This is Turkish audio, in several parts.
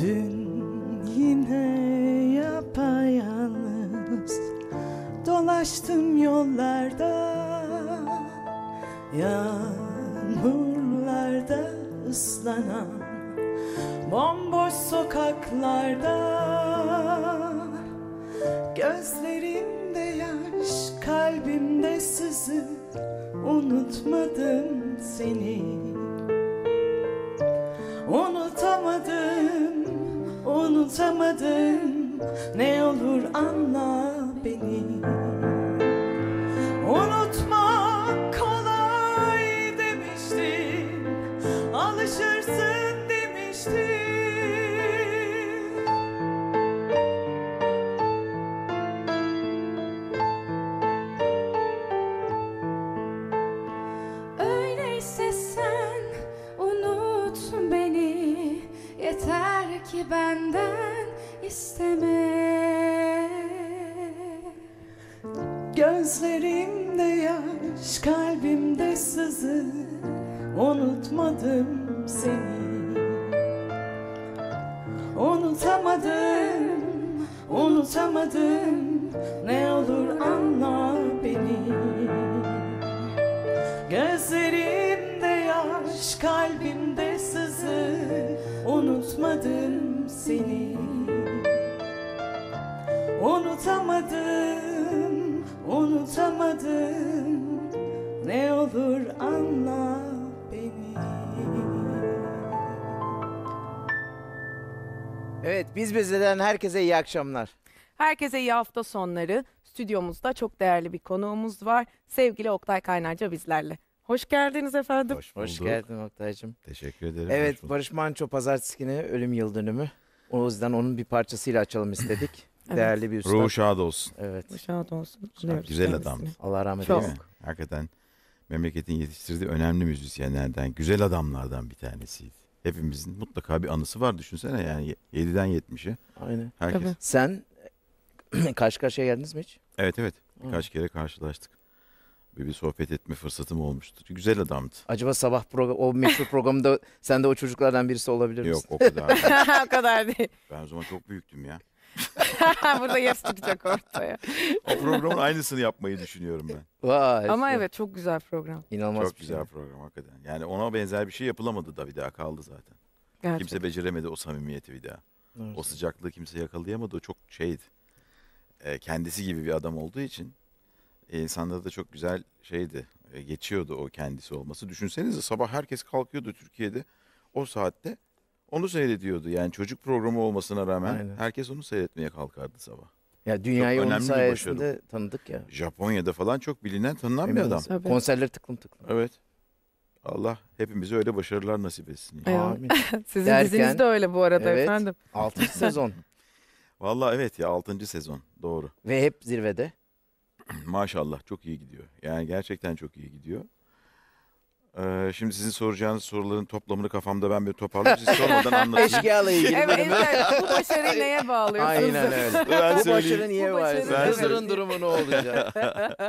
Dün yine yapayalnız Dolaştım yollarda Yağmurlarda ıslanan Bomboş sokaklarda Gözlerimde yaş, kalbimde sızı Unutmadım seni unutamadın Ne olur anla beni unutamadım Ne olur anla beni Gözlerimde yaş kalbimde sızı Unutmadım seni Unutamadım, unutamadım Ne olur anla beni Evet biz bizden herkese iyi akşamlar. Herkese iyi hafta sonları. Stüdyomuzda çok değerli bir konuğumuz var. Sevgili Oktay Kaynarca bizlerle. Hoş geldiniz efendim. Hoş Hoş geldin Oktay'cım. Teşekkür ederim. Evet Barış Manço pazartesi günü ölüm yıl dönümü. O yüzden onun bir parçasıyla açalım istedik. evet. Değerli bir üstad. Ruhu şad olsun. Evet. Ruhu şad olsun. Diyoruz güzel adam. Allah rahmet eylesin. Çok. Hakikaten memleketin yetiştirdiği önemli müzisyenlerden, güzel adamlardan bir tanesiydi hepimizin mutlaka bir anısı var düşünsene yani 7'den 70'e. Aynen. Herkes. Tabii. Sen Karşı karşıya geldiniz mi hiç? Evet evet. Birkaç kere karşılaştık. Bir, bir sohbet etme fırsatım olmuştu. Güzel adamdı. Acaba sabah o meşhur programda sen de o çocuklardan birisi olabilir misin? Yok o kadar. o kadar değil. ben o zaman çok büyüktüm ya. Burada yas çıkacak ortaya. O programın aynısını yapmayı düşünüyorum ben. Vay. Ama evet çok güzel program. İnanılmaz çok bir şey. güzel program hakikaten. Yani ona benzer bir şey yapılamadı da bir daha kaldı zaten. Gerçekten. Kimse beceremedi o samimiyeti bir daha. Evet. O sıcaklığı kimse yakalayamadı. O çok şeydi e, kendisi gibi bir adam olduğu için e, da çok güzel şeydi e, geçiyordu o kendisi olması. Düşünsenize sabah herkes kalkıyordu Türkiye'de o saatte onu seyrediyordu. Yani çocuk programı olmasına rağmen Aynen. herkes onu seyretmeye kalkardı sabah. Ya dünyayı onun sayesinde başarı. tanıdık ya. Japonya'da falan çok bilinen tanınan bir adam. misin? Konserleri tıklım tıklım. Evet. Allah hepimize öyle başarılar nasip etsin. Amin. Sizin Derken- diziniz de öyle bu arada Evet. efendim. 6. sezon. Valla evet ya 6. sezon doğru. Ve hep zirvede. Maşallah çok iyi gidiyor. Yani gerçekten çok iyi gidiyor. Ee, şimdi sizin soracağınız soruların toplamını kafamda ben bir toparlayayım. Siz sormadan anlatayım. Eşkıyalı'ya Evet, girmedim. evet. bu başarı neye bağlıyorsunuz? Aynen öyle. Ben Bu başarı niye Bu var? başarı Ben durumu ne olacak?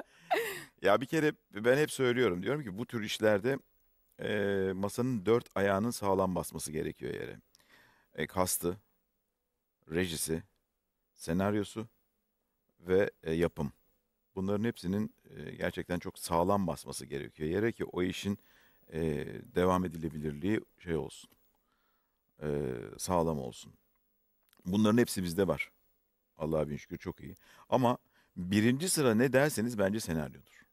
Ya bir kere ben hep söylüyorum. Diyorum ki bu tür işlerde e, masanın dört ayağının sağlam basması gerekiyor yere. E, kastı, rejisi, senaryosu ve e, yapım. Bunların hepsinin e, gerçekten çok sağlam basması gerekiyor. Yere ki o işin e, devam edilebilirliği şey olsun, e, sağlam olsun. Bunların hepsi bizde var. Allah'a bin şükür çok iyi. Ama birinci sıra ne derseniz bence senaryodur.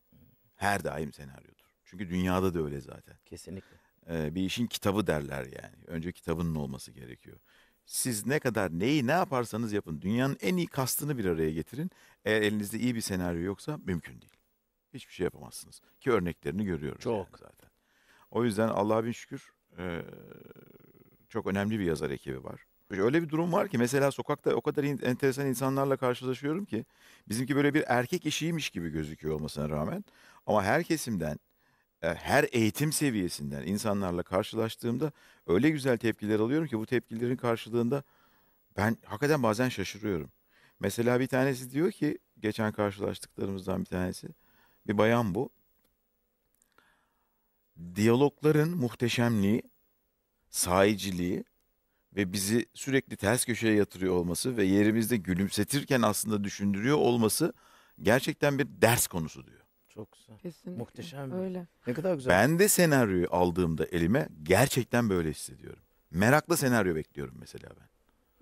Her daim senaryodur. Çünkü dünyada da öyle zaten. Kesinlikle. Ee, bir işin kitabı derler yani. Önce kitabının olması gerekiyor siz ne kadar neyi ne yaparsanız yapın dünyanın en iyi kastını bir araya getirin. Eğer elinizde iyi bir senaryo yoksa mümkün değil. Hiçbir şey yapamazsınız. Ki örneklerini görüyoruz Çok. Yani zaten. O yüzden Allah'a bin şükür e, çok önemli bir yazar ekibi var. Öyle bir durum var ki mesela sokakta o kadar enteresan insanlarla karşılaşıyorum ki bizimki böyle bir erkek işiymiş gibi gözüküyor olmasına rağmen ama her kesimden e, her eğitim seviyesinden insanlarla karşılaştığımda öyle güzel tepkiler alıyorum ki bu tepkilerin karşılığında ben hakikaten bazen şaşırıyorum. Mesela bir tanesi diyor ki geçen karşılaştıklarımızdan bir tanesi bir bayan bu. Diyalogların muhteşemliği, sahiciliği ve bizi sürekli ters köşeye yatırıyor olması ve yerimizde gülümsetirken aslında düşündürüyor olması gerçekten bir ders konusu diyor. Çok güzel. Kesinlikle. Muhteşem Öyle. Ne kadar güzel. Ben de senaryoyu aldığımda elime gerçekten böyle hissediyorum. Merakla senaryo bekliyorum mesela ben.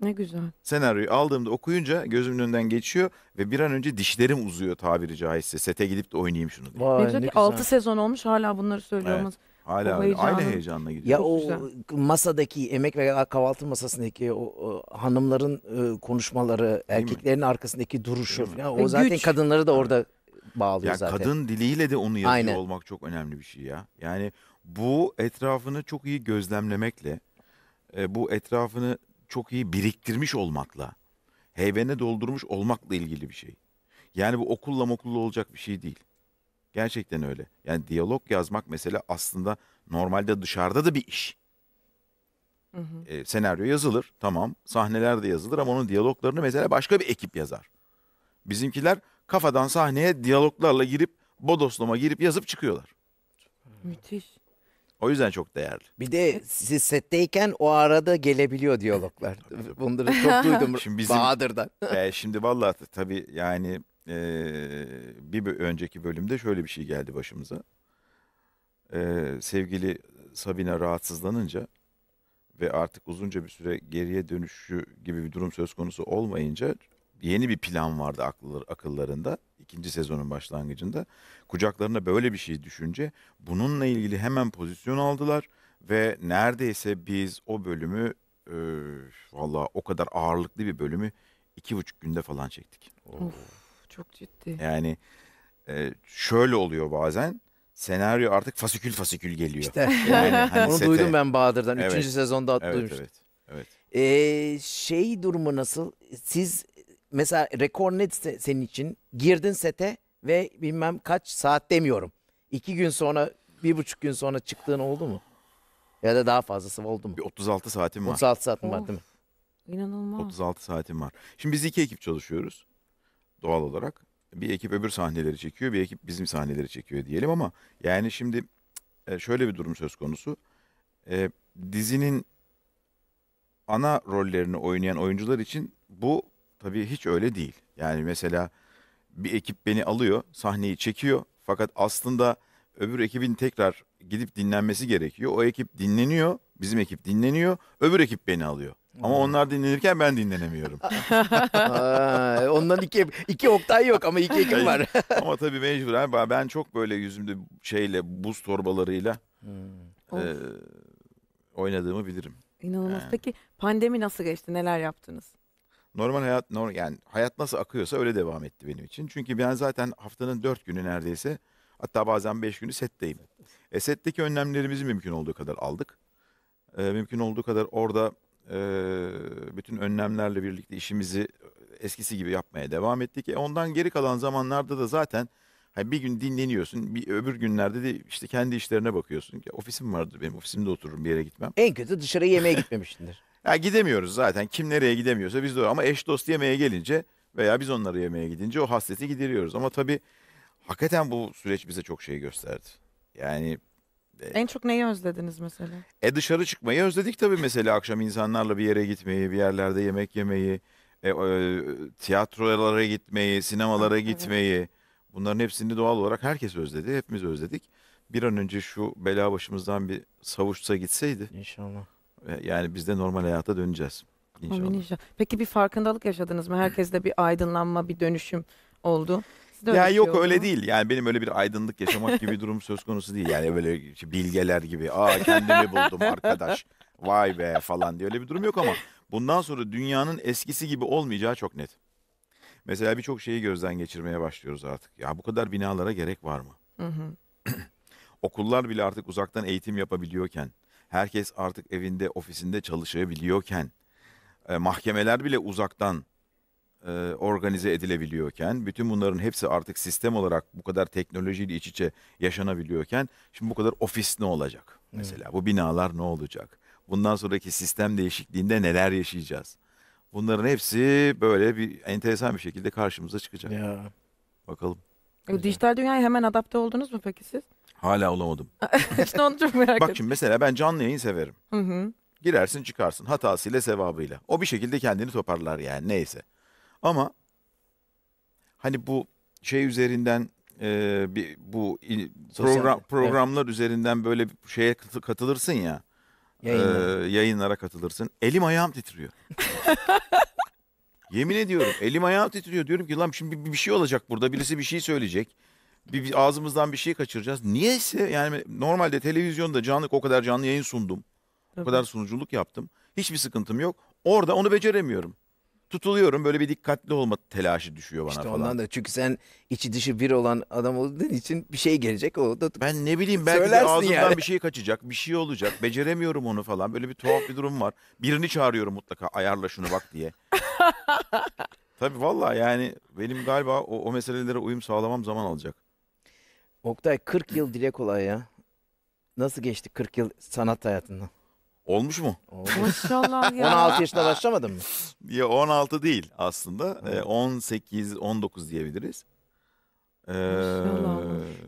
Ne güzel. Senaryoyu aldığımda okuyunca gözümün önünden geçiyor ve bir an önce dişlerim uzuyor tabiri caizse. Sete gidip de oynayayım şunu diye. Vay, ne güzel ki 6 sezon olmuş hala bunları söylüyoruz. olması. Hala aynı heyecanla gidiyor. Ya o masadaki emek ve kahvaltı masasındaki o, o hanımların e, konuşmaları, erkeklerin arkasındaki duruşu falan o e, zaten güç. kadınları da orada bağlıyor ya zaten. Kadın diliyle de onu yazıyor Aynen. olmak çok önemli bir şey ya. Yani bu etrafını çok iyi gözlemlemekle, e, bu etrafını çok iyi biriktirmiş olmakla, heyvene doldurmuş olmakla ilgili bir şey. Yani bu okulla mokulla olacak bir şey değil. Gerçekten öyle. Yani diyalog yazmak mesela aslında normalde dışarıda da bir iş. Hı hı. E, senaryo yazılır tamam sahneler de yazılır ama onun diyaloglarını mesela başka bir ekip yazar. Bizimkiler kafadan sahneye diyaloglarla girip Bodosluma girip yazıp çıkıyorlar. Müthiş. O yüzden çok değerli. Bir de siz setteyken o arada gelebiliyor diyaloglar. Bunları çok duydum şimdi bizim, Bahadır'dan. e, şimdi vallahi tabii yani e, bir önceki bölümde şöyle bir şey geldi başımıza. E, sevgili Sabine rahatsızlanınca ve artık uzunca bir süre geriye dönüşü gibi bir durum söz konusu olmayınca yeni bir plan vardı akıllar, akıllarında ikinci sezonun başlangıcında. Kucaklarına böyle bir şey düşünce bununla ilgili hemen pozisyon aldılar ve neredeyse biz o bölümü e, valla o kadar ağırlıklı bir bölümü iki buçuk günde falan çektik. Of, çok ciddi. Yani e, şöyle oluyor bazen senaryo artık fasikül fasikül geliyor. İşte. Yani, hani Onu sete... duydum ben Bahadır'dan. Evet. Üçüncü sezonda evet, duymuştum. Evet, evet. Ee, şey durumu nasıl? Siz mesela rekor ne senin için? Girdin sete ve bilmem kaç saat demiyorum. İki gün sonra, bir buçuk gün sonra çıktığın oldu mu? Ya da daha fazlası oldu mu? Bir 36 saatim var. 36 saatin var oh. değil mi? İnanılmaz. 36 saatim var. Şimdi biz iki ekip çalışıyoruz doğal olarak. Bir ekip öbür sahneleri çekiyor, bir ekip bizim sahneleri çekiyor diyelim ama yani şimdi e, şöyle bir durum söz konusu. E, dizinin ana rollerini oynayan oyuncular için bu Tabii hiç öyle değil. Yani mesela bir ekip beni alıyor, sahneyi çekiyor. Fakat aslında öbür ekibin tekrar gidip dinlenmesi gerekiyor. O ekip dinleniyor, bizim ekip dinleniyor, öbür ekip beni alıyor. Ama hmm. onlar dinlenirken ben dinlenemiyorum. Aa, ondan iki, iki Oktay yok ama iki Ekim var. Ama tabii mecburen ben çok böyle yüzümde şeyle buz torbalarıyla hmm. e, oynadığımı bilirim. İnanılmaz. Yani. Peki pandemi nasıl geçti? Neler yaptınız? normal hayat normal, yani hayat nasıl akıyorsa öyle devam etti benim için. Çünkü ben zaten haftanın dört günü neredeyse hatta bazen beş günü setteyim. E, setteki önlemlerimizi mümkün olduğu kadar aldık. E, mümkün olduğu kadar orada e, bütün önlemlerle birlikte işimizi eskisi gibi yapmaya devam ettik. E, ondan geri kalan zamanlarda da zaten hani bir gün dinleniyorsun, bir öbür günlerde de işte kendi işlerine bakıyorsun. Ya, ofisim vardı benim, ofisimde otururum, bir yere gitmem. En kötü dışarı yemeğe gitmemişsindir. Ya gidemiyoruz zaten. Kim nereye gidemiyorsa biz de ama eş dost yemeğe gelince veya biz onları yemeğe gidince o hasreti gideriyoruz. Ama tabii hakikaten bu süreç bize çok şey gösterdi. Yani e, En çok neyi özlediniz mesela? E dışarı çıkmayı özledik tabii mesela akşam insanlarla bir yere gitmeyi, bir yerlerde yemek yemeyi, e, e, tiyatrolara gitmeyi, sinemalara Evet. gitmeyi. Bunların hepsini doğal olarak herkes özledi, hepimiz özledik. Bir an önce şu bela başımızdan bir savuşsa gitseydi. İnşallah. Yani biz de normal hayata döneceğiz. İnşallah. Amin inşallah. Peki bir farkındalık yaşadınız mı? Herkeste bir aydınlanma, bir dönüşüm oldu. ya şey yok oldu öyle değil. Yani benim öyle bir aydınlık yaşamak gibi bir durum söz konusu değil. Yani böyle bilgeler gibi. Aa kendimi buldum arkadaş. Vay be falan diye öyle bir durum yok ama bundan sonra dünyanın eskisi gibi olmayacağı çok net. Mesela birçok şeyi gözden geçirmeye başlıyoruz artık. Ya bu kadar binalara gerek var mı? Hı hı. Okullar bile artık uzaktan eğitim yapabiliyorken herkes artık evinde, ofisinde çalışabiliyorken, e, mahkemeler bile uzaktan e, organize edilebiliyorken, bütün bunların hepsi artık sistem olarak bu kadar teknolojiyle iç içe yaşanabiliyorken, şimdi bu kadar ofis ne olacak? Mesela evet. bu binalar ne olacak? Bundan sonraki sistem değişikliğinde neler yaşayacağız? Bunların hepsi böyle bir enteresan bir şekilde karşımıza çıkacak. Ya. Bakalım. E, dijital dünyaya hemen adapte oldunuz mu peki siz? Hala olamadım. işte onu çok merak Bak şimdi mesela ben canlı yayın severim. Hı hı. Girersin çıkarsın hatasıyla sevabıyla. O bir şekilde kendini toparlar yani neyse. Ama hani bu şey üzerinden e, bir bu Sosyal- program evet. programlar üzerinden böyle bir şeye katılırsın ya. e, yayınlara katılırsın. Elim ayağım titriyor. Yemin ediyorum elim ayağım titriyor. Diyorum ki lan şimdi bir bir şey olacak burada. Birisi bir şey söyleyecek bir, bir ağzımızdan bir şey kaçıracağız. Niyeyse yani normalde televizyonda canlı o kadar canlı yayın sundum. O kadar sunuculuk yaptım. Hiçbir sıkıntım yok. Orada onu beceremiyorum. Tutuluyorum böyle bir dikkatli olma telaşı düşüyor bana İşte falan. ondan da çünkü sen içi dışı bir olan adam olduğun için bir şey gelecek o da Ben ne bileyim belki de Söylersin ağzımdan yani. bir şey kaçacak, bir şey olacak. Beceremiyorum onu falan. Böyle bir tuhaf bir durum var. Birini çağırıyorum mutlaka ayarla şunu bak diye. Tabii vallahi yani benim galiba o, o meselelere uyum sağlamam zaman alacak. Oktay 40 yıl dile kolay ya. Nasıl geçti 40 yıl sanat hayatından? Olmuş mu? Maşallah ya. 16 yaşında başlamadın mı? Ya 16 değil aslında. Ee, 18 19 diyebiliriz. Ee, Maşallah.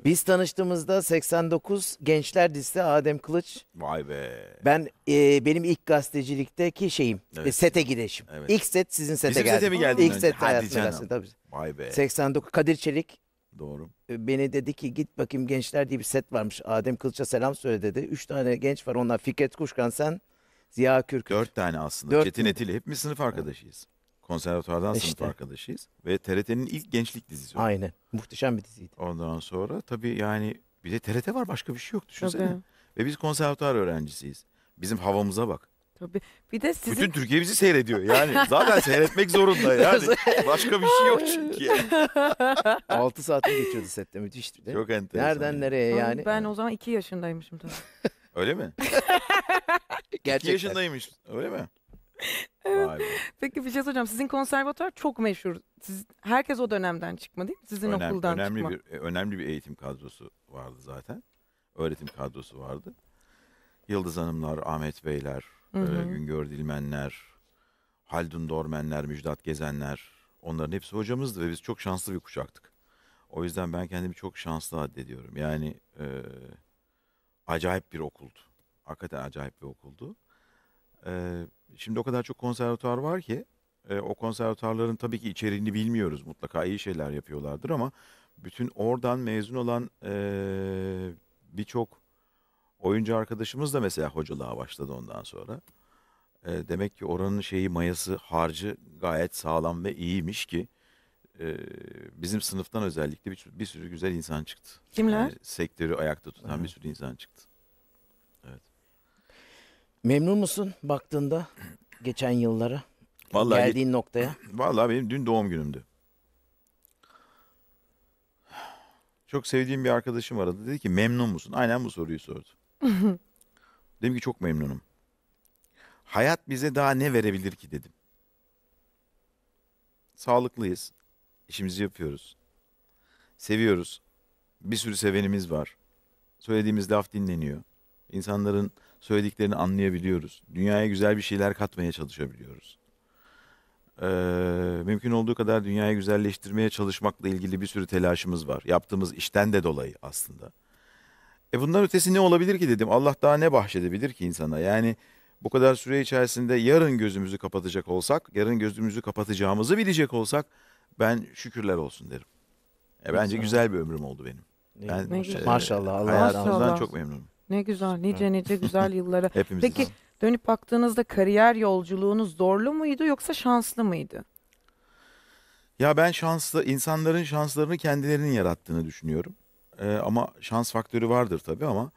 Biz tanıştığımızda 89 Gençler dizisi Adem Kılıç. vay be. Ben e, benim ilk gazetecilikteki şeyim. E, evet. e, sete gidişim. Evet. İlk set sizin sete Bizim geldi. sete mi geldin İlk önce? set Hadi canım. gelsin tabii. Vay be. 89 Kadir Çelik Doğru. Ee, beni dedi ki git bakayım gençler diye bir set varmış. Adem Kılıç'a selam söyle dedi. Üç tane genç var onlar. Fikret Kuşkan sen, Ziya Kürküt. Dört tane aslında. Dört Çetin Etili mi sınıf arkadaşıyız. Konservatuvardan e işte. sınıf arkadaşıyız. Ve TRT'nin ilk gençlik dizisi. Aynen. Muhteşem bir diziydi. Ondan sonra tabii yani bir de TRT var başka bir şey yok düşünsene. Tabii. Ve biz konservatuvar öğrencisiyiz. Bizim havamıza bak. Tabii. Bir de sizin... Bütün Türkiye bizi seyrediyor yani. Zaten seyretmek zorunda yani. Başka bir şey yok çünkü. yani. 6 saati geçiyordu sette müthişti. Değil Çok enteresan. Nereden nereye yani? Ben o zaman 2 yaşındaymışım tabii. Öyle mi? İki yaşındaymış. Öyle mi? Vay Peki bir şey soracağım. Sizin konservatuar çok meşhur. Siz, herkes o dönemden çıkma değil mi? Sizin Önem- okuldan önemli çıkma. bir e, önemli bir eğitim kadrosu vardı zaten. Öğretim kadrosu vardı. Yıldız Hanımlar, Ahmet Beyler, Hı hı. Güngör Dilmenler, Haldun Dormenler, Müjdat Gezenler onların hepsi hocamızdı ve biz çok şanslı bir kuşaktık. O yüzden ben kendimi çok şanslı addediyorum. Yani e, acayip bir okuldu. Hakikaten acayip bir okuldu. E, şimdi o kadar çok konservatuar var ki e, o konservatuarların tabii ki içeriğini bilmiyoruz. Mutlaka iyi şeyler yapıyorlardır ama bütün oradan mezun olan e, birçok Oyuncu arkadaşımız da mesela hocalığa başladı ondan sonra. E, demek ki oranın şeyi mayası harcı gayet sağlam ve iyiymiş ki e, bizim sınıftan özellikle bir, bir sürü güzel insan çıktı. Kimler? Yani sektörü ayakta tutan Hı. bir sürü insan çıktı. Evet. Memnun musun baktığında geçen yıllara? Vallahi geldiğin noktaya? Vallahi benim dün doğum günümdü. Çok sevdiğim bir arkadaşım aradı. Dedi ki memnun musun? Aynen bu soruyu sordu. dedim ki çok memnunum. Hayat bize daha ne verebilir ki dedim. Sağlıklıyız. İşimizi yapıyoruz. Seviyoruz. Bir sürü sevenimiz var. Söylediğimiz laf dinleniyor. İnsanların söylediklerini anlayabiliyoruz. Dünyaya güzel bir şeyler katmaya çalışabiliyoruz. Ee, mümkün olduğu kadar dünyayı güzelleştirmeye çalışmakla ilgili bir sürü telaşımız var. Yaptığımız işten de dolayı aslında. E bundan ötesi ne olabilir ki dedim. Allah daha ne bahşedebilir ki insana? Yani bu kadar süre içerisinde yarın gözümüzü kapatacak olsak, yarın gözümüzü kapatacağımızı bilecek olsak ben şükürler olsun derim. E bence güzel bir ömrüm oldu benim. Ben Ne güzel. E, maşallah Allah razı olsun. çok memnunum. Ne güzel, nice nice güzel yıllara. Hepimiz. Peki dönüp baktığınızda kariyer yolculuğunuz zorlu muydu yoksa şanslı mıydı? Ya ben şanslı insanların şanslarını kendilerinin yarattığını düşünüyorum. E, ama şans faktörü vardır tabii ama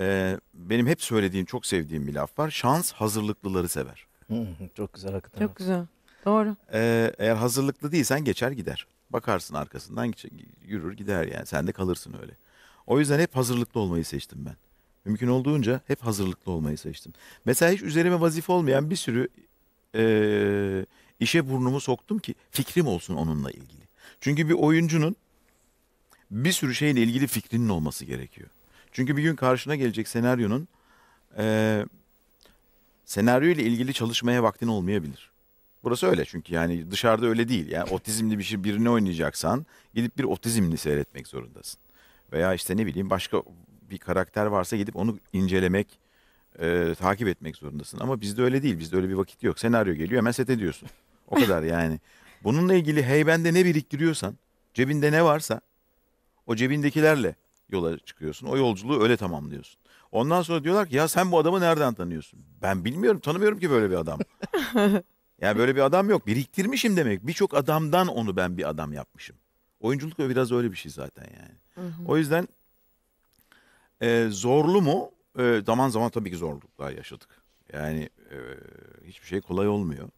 e, benim hep söylediğim, çok sevdiğim bir laf var. Şans hazırlıklıları sever. çok güzel hakikaten. Çok güzel. Doğru. E, eğer hazırlıklı değilsen geçer gider. Bakarsın arkasından geçer, yürür gider yani. Sen de kalırsın öyle. O yüzden hep hazırlıklı olmayı seçtim ben. Mümkün olduğunca hep hazırlıklı olmayı seçtim. Mesela hiç üzerime vazife olmayan bir sürü e, işe burnumu soktum ki fikrim olsun onunla ilgili. Çünkü bir oyuncunun bir sürü şeyle ilgili fikrinin olması gerekiyor. Çünkü bir gün karşına gelecek senaryonun e, senaryo ile ilgili çalışmaya vaktin olmayabilir. Burası öyle çünkü yani dışarıda öyle değil. Yani otizmli bir şey birini oynayacaksan gidip bir otizmli seyretmek zorundasın. Veya işte ne bileyim başka bir karakter varsa gidip onu incelemek, e, takip etmek zorundasın. Ama bizde öyle değil. Bizde öyle bir vakit yok. Senaryo geliyor hemen set ediyorsun. O kadar yani. Bununla ilgili hey bende ne biriktiriyorsan, cebinde ne varsa o cebindekilerle yola çıkıyorsun. O yolculuğu öyle tamamlıyorsun. Ondan sonra diyorlar ki ya sen bu adamı nereden tanıyorsun? Ben bilmiyorum tanımıyorum ki böyle bir adam. yani böyle bir adam yok. Biriktirmişim demek. Birçok adamdan onu ben bir adam yapmışım. Oyunculuk biraz öyle bir şey zaten yani. O yüzden e, zorlu mu? E, zaman zaman tabii ki zorluklar yaşadık. Yani e, hiçbir şey kolay olmuyor.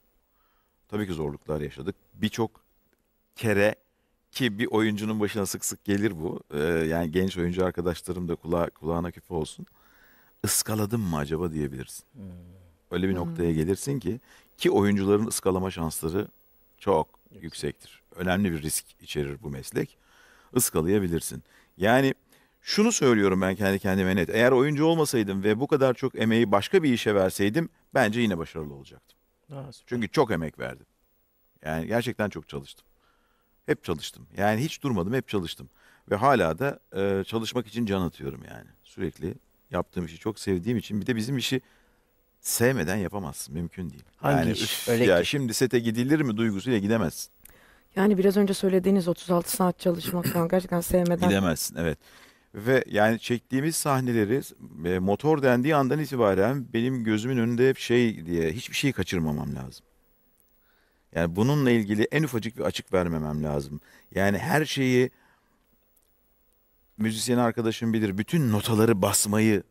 Tabii ki zorluklar yaşadık. Birçok kere ki bir oyuncunun başına sık sık gelir bu. Ee, yani genç oyuncu arkadaşlarım da kulağa, kulağına küpe olsun. Iskaladım mı acaba diyebilirsin. Hmm. Öyle bir hmm. noktaya gelirsin ki ki oyuncuların ıskalama şansları çok Yüksek. yüksektir. Önemli bir risk içerir bu meslek. Iskalayabilirsin. Yani şunu söylüyorum ben kendi kendime net. Eğer oyuncu olmasaydım ve bu kadar çok emeği başka bir işe verseydim bence yine başarılı olacaktım. Ha, Çünkü çok emek verdim. Yani gerçekten çok çalıştım. Hep çalıştım. Yani hiç durmadım, hep çalıştım. Ve hala da e, çalışmak için can atıyorum yani. Sürekli yaptığım işi çok sevdiğim için. Bir de bizim işi sevmeden yapamazsın. Mümkün değil. Hangi yani, iş? Üf, ya şimdi sete gidilir mi duygusuyla gidemezsin. Yani biraz önce söylediğiniz 36 saat çalışmak falan gerçekten sevmeden. Gidemezsin evet. Ve yani çektiğimiz sahneleri e, motor dendiği andan itibaren benim gözümün önünde hep şey diye hiçbir şeyi kaçırmamam lazım. Yani bununla ilgili en ufacık bir açık vermemem lazım. Yani her şeyi müzisyen arkadaşım bilir. Bütün notaları basmayı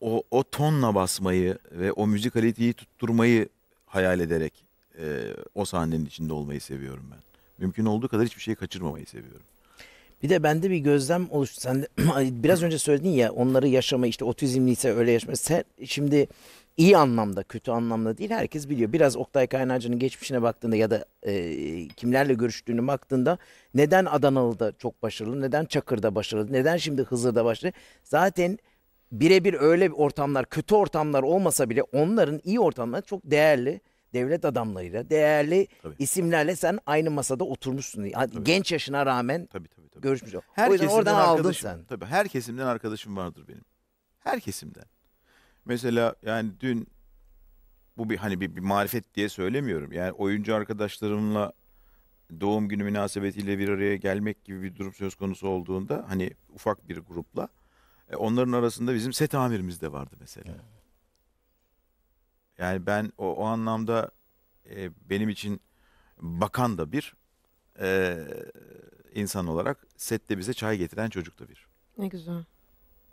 o, o tonla basmayı ve o müzikaliteyi tutturmayı hayal ederek e, o sahnenin içinde olmayı seviyorum ben. Mümkün olduğu kadar hiçbir şeyi kaçırmamayı seviyorum. Bir de bende bir gözlem oluştu. Sen de, biraz önce söyledin ya onları yaşama işte otizmliyse öyle yaşama. Sen şimdi iyi anlamda, kötü anlamda değil herkes biliyor. Biraz Oktay Kaynarca'nın geçmişine baktığında ya da e, kimlerle görüştüğünü baktığında neden Adanalı'da çok başarılı, neden Çakır'da başarılı, neden şimdi Hızır'da başarılı? Zaten birebir öyle ortamlar, kötü ortamlar olmasa bile onların iyi ortamları çok değerli devlet adamlarıyla, değerli tabii. isimlerle sen aynı masada oturmuşsun. Tabii. Genç yaşına rağmen tabii, tabii, tabii. görüşmüş. Her o yüzden oradan aldın sen. Tabii her kesimden arkadaşım vardır benim. Her kesimden. Mesela yani dün bu bir hani bir, bir marifet diye söylemiyorum. Yani oyuncu arkadaşlarımla doğum günü münasebetiyle bir araya gelmek gibi bir durum söz konusu olduğunda hani ufak bir grupla e, onların arasında bizim set amirimiz de vardı mesela. Yani ben o, o anlamda e, benim için bakan da bir e, insan olarak sette bize çay getiren çocuk da bir. Ne güzel.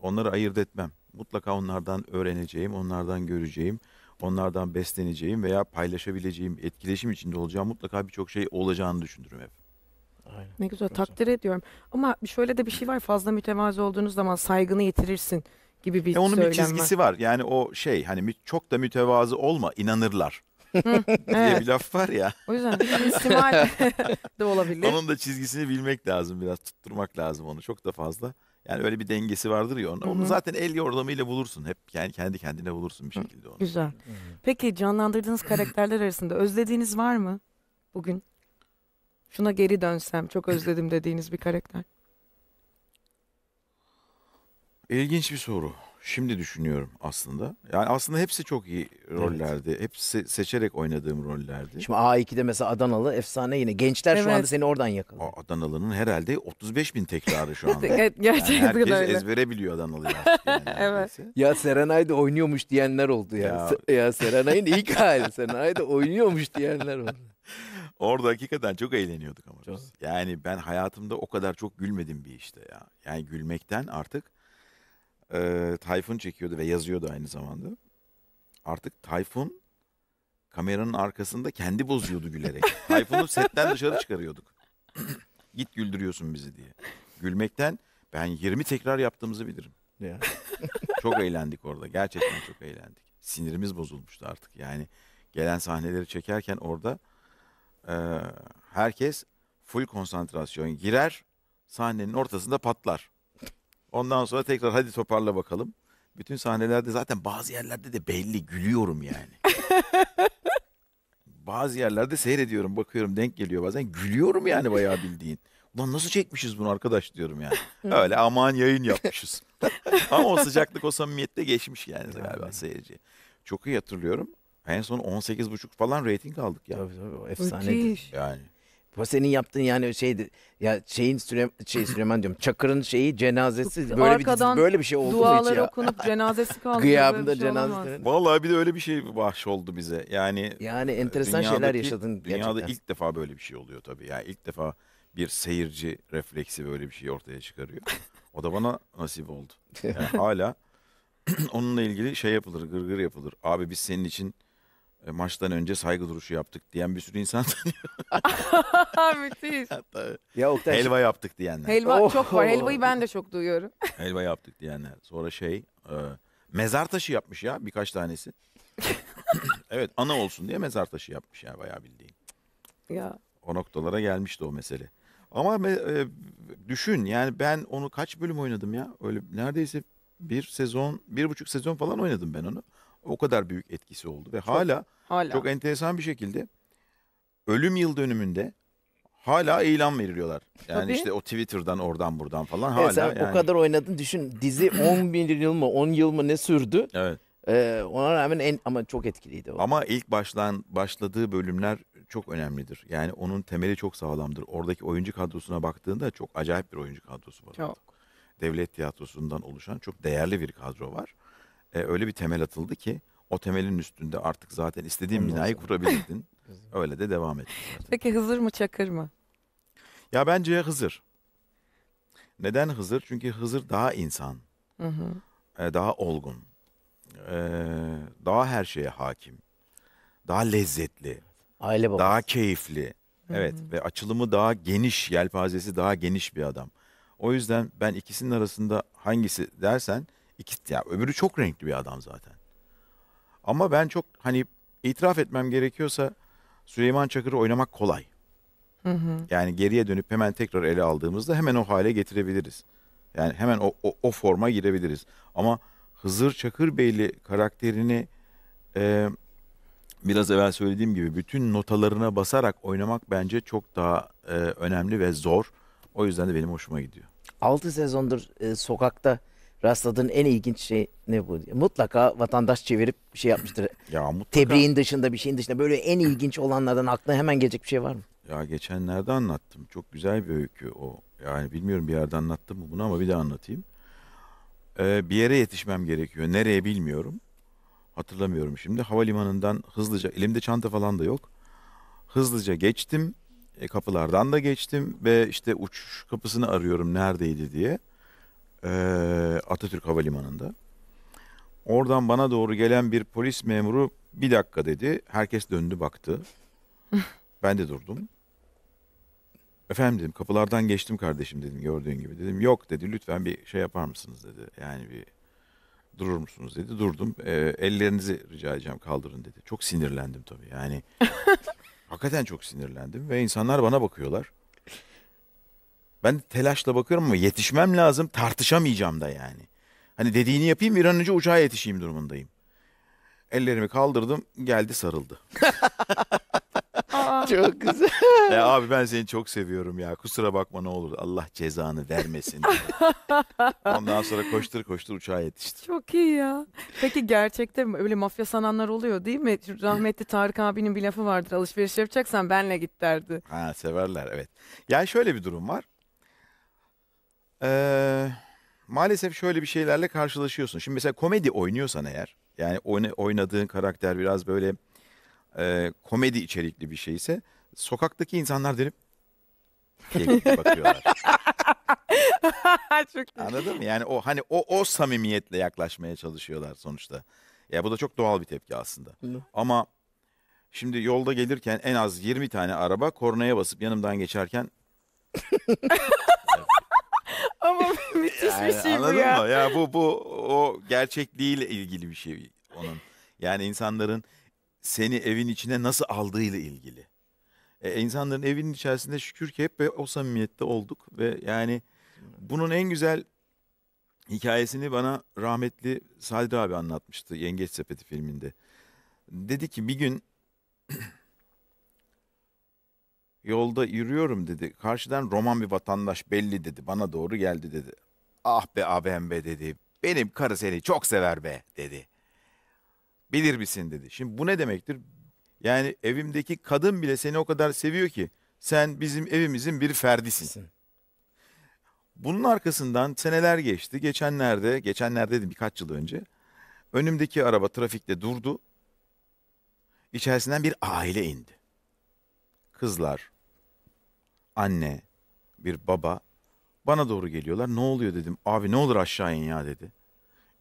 Onları ayırt etmem mutlaka onlardan öğreneceğim, onlardan göreceğim, onlardan besleneceğim veya paylaşabileceğim, etkileşim içinde olacağım mutlaka birçok şey olacağını düşünürüm hep. Aynen. Ne güzel Hocam. takdir ediyorum. Ama şöyle de bir şey var fazla mütevazı olduğunuz zaman saygını yitirirsin gibi bir e onun bir çizgisi var. Yani o şey hani çok da mütevazı olma inanırlar. Hı, diye bir laf var ya. O yüzden istimal de olabilir. Onun da çizgisini bilmek lazım biraz tutturmak lazım onu çok da fazla. Yani öyle bir dengesi vardır ya onun. Onu zaten el yordamıyla bulursun. Hep yani kendi kendine bulursun bir şekilde onu. Güzel. Peki canlandırdığınız karakterler arasında özlediğiniz var mı bugün? Şuna geri dönsem çok özledim dediğiniz bir karakter. İlginç bir soru. Şimdi düşünüyorum aslında. Yani aslında hepsi çok iyi rollerdi. Hepsi seçerek oynadığım rollerdi. Şimdi A2'de mesela Adanalı efsane yine. Gençler şu anda seni oradan yakalıyor. Adanalı'nın herhalde 35 bin tekrarı şu anda. Yani herkes öyle. ezbere biliyor Adanalı'yı yani neredeyse. Ya Serenay da oynuyormuş diyenler oldu ya. Ya. Se- Ya, Serenay'ın ilk hali. Serenay da oynuyormuş diyenler oldu. Orada hakikaten çok eğleniyorduk ama biz. Yani ben hayatımda o kadar çok gülmedim bir işte ya. Yani gülmekten artık e, Tayfun çekiyordu ve yazıyordu aynı zamanda. Artık Tayfun kameranın arkasında kendi bozuyordu gülerek. Tayfun'u setten dışarı çıkarıyorduk. Git güldürüyorsun bizi diye. Gülmekten ben 20 tekrar yaptığımızı bilirim. Ya. çok eğlendik orada. Gerçekten çok eğlendik. Sinirimiz bozulmuştu artık. Yani gelen sahneleri çekerken orada e, herkes full konsantrasyon girer sahnenin ortasında patlar. Ondan sonra tekrar hadi toparla bakalım. Bütün sahnelerde zaten bazı yerlerde de belli gülüyorum yani. bazı yerlerde seyrediyorum, bakıyorum, denk geliyor bazen. Gülüyorum yani bayağı bildiğin. Ulan nasıl çekmişiz bunu arkadaş diyorum yani. Öyle aman yayın yapmışız. Ama o sıcaklık, o samimiyette geçmiş yani galiba seyirci. Çok iyi hatırlıyorum. En son 18,5 falan rating aldık ya. Tabii tabii o efsanedir. Yani bu senin yaptığın yani şeydi. Ya şeyin Süleyman, şey Süleyman diyorum. Çakır'ın şeyi cenazesi böyle Arkadan bir böyle bir şey oldu mu hiç dualar okunup cenazesi kaldı. Gıyabında şey olamaz. Vallahi bir de öyle bir şey bahş oldu bize. Yani Yani e, enteresan şeyler yaşadın Dünyada gerçekten. ilk defa böyle bir şey oluyor tabii. Yani ilk defa bir seyirci refleksi böyle bir şey ortaya çıkarıyor. O da bana nasip oldu. Yani hala onunla ilgili şey yapılır, gırgır yapılır. Abi biz senin için e, maçtan önce saygı duruşu yaptık diyen bir sürü insan tanıyorum. Müthiş. Ya Oktay Helva yaptık diyenler. Helva Oh. çok var. Helvayı ben de çok duyuyorum. Helva yaptık diyenler. Sonra şey e, mezar taşı yapmış ya birkaç tanesi. evet ana olsun diye mezar taşı yapmış ya bayağı bildiğin. ya. O noktalara gelmişti o mesele. Ama e, düşün yani ben onu kaç bölüm oynadım ya? Öyle neredeyse bir sezon, bir buçuk sezon falan oynadım ben onu. O kadar büyük etkisi oldu ve hala hala. çok enteresan bir şekilde ölüm yıl dönümünde hala ilan veriliyorlar. Yani Tabii. işte o Twitter'dan oradan buradan falan hala. Evet, sen yani. o kadar oynadın düşün dizi 10 11 yıl mı 10 yıl mı ne sürdü? Evet. Ee, ona rağmen en, ama çok etkiliydi o. Ama ilk başlan başladığı bölümler çok önemlidir. Yani onun temeli çok sağlamdır. Oradaki oyuncu kadrosuna baktığında çok acayip bir oyuncu kadrosu var. Çok. Devlet tiyatrosundan oluşan çok değerli bir kadro var e, öyle bir temel atıldı ki o temelin üstünde artık zaten istediğin Ondan binayı sonra. kurabilirdin. öyle de devam etti. Peki Hızır mı Çakır mı? Ya bence Hızır. Neden Hızır? Çünkü Hızır daha insan, Hı hı. e, daha olgun, e, daha her şeye hakim, daha lezzetli, Aile babası. daha keyifli. Evet ve açılımı daha geniş, yelpazesi daha geniş bir adam. O yüzden ben ikisinin arasında hangisi dersen İkisi, ya öbürü çok renkli bir adam zaten. Ama ben çok hani itiraf etmem gerekiyorsa Süleyman Çakır'ı oynamak kolay. Hı hı. Yani geriye dönüp hemen tekrar ele aldığımızda hemen o hale getirebiliriz. Yani hemen o, o, o forma girebiliriz. Ama Hızır Çakır Beyli karakterini e, biraz evvel söylediğim gibi bütün notalarına basarak oynamak bence çok daha e, önemli ve zor. O yüzden de benim hoşuma gidiyor. 6 sezondur e, sokakta rastladığın en ilginç şey ne bu? Mutlaka vatandaş çevirip bir şey yapmıştır. ya mutlaka. Tebriğin dışında bir şeyin dışında böyle en ilginç olanlardan aklına hemen gelecek bir şey var mı? Ya geçenlerde anlattım. Çok güzel bir öykü o. Yani bilmiyorum bir yerde anlattım mı bunu ama bir de anlatayım. Ee, bir yere yetişmem gerekiyor. Nereye bilmiyorum. Hatırlamıyorum şimdi. Havalimanından hızlıca, elimde çanta falan da yok. Hızlıca geçtim. E, kapılardan da geçtim ve işte uçuş kapısını arıyorum neredeydi diye. Ee, Atatürk Havalimanı'nda. Oradan bana doğru gelen bir polis memuru bir dakika dedi. Herkes döndü baktı. ben de durdum. Efendim dedim kapılardan geçtim kardeşim dedim gördüğün gibi dedim. Yok dedi lütfen bir şey yapar mısınız dedi. Yani bir durur musunuz dedi. Durdum. E, ellerinizi rica edeceğim kaldırın dedi. Çok sinirlendim tabii yani. Hakikaten çok sinirlendim ve insanlar bana bakıyorlar. Ben de telaşla bakıyorum ama yetişmem lazım. Tartışamayacağım da yani. Hani dediğini yapayım bir an önce uçağa yetişeyim durumundayım. Ellerimi kaldırdım geldi sarıldı. Çok güzel. Ya e abi ben seni çok seviyorum ya. Kusura bakma ne olur. Allah cezanı vermesin. Ondan sonra koştur koştur uçağa yetiştim. Çok iyi ya. Peki gerçekte öyle mafya sananlar oluyor değil mi? Şu Rahmetli Tarık abinin bir lafı vardır. Alışveriş yapacaksan benle git derdi. Ha severler evet. Yani şöyle bir durum var. Ee, maalesef şöyle bir şeylerle karşılaşıyorsun. Şimdi mesela komedi oynuyorsan eğer yani oynadığın karakter biraz böyle e, komedi içerikli bir şeyse sokaktaki insanlar derim, bakıyorlar. Çok Anladın mı? Yani o hani o o samimiyetle yaklaşmaya çalışıyorlar sonuçta. Ya bu da çok doğal bir tepki aslında. Ama şimdi yolda gelirken en az 20 tane araba kornaya basıp yanımdan geçerken Ama müthiş bir Yani şey bu ya. anladın mı? Ya bu bu o gerçekliğiyle ilgili bir şey onun. Yani insanların seni evin içine nasıl aldığıyla ilgili. E, insanların evinin içerisinde şükür ki hep ve o samimiyette olduk ve yani bunun en güzel hikayesini bana rahmetli Sadri abi anlatmıştı Yengeç Sepeti filminde. Dedi ki bir gün yolda yürüyorum dedi. Karşıdan Roman bir vatandaş belli dedi. Bana doğru geldi dedi. Ah be abim be dedi. Benim karı seni çok sever be dedi. Bilir misin dedi. Şimdi bu ne demektir? Yani evimdeki kadın bile seni o kadar seviyor ki sen bizim evimizin bir ferdisin. Bunun arkasından seneler geçti. Geçenlerde, geçenlerde dedim birkaç yıl önce önümdeki araba trafikte durdu. İçerisinden bir aile indi. Kızlar, anne, bir baba bana doğru geliyorlar. Ne oluyor dedim. Abi ne olur aşağı in ya dedi.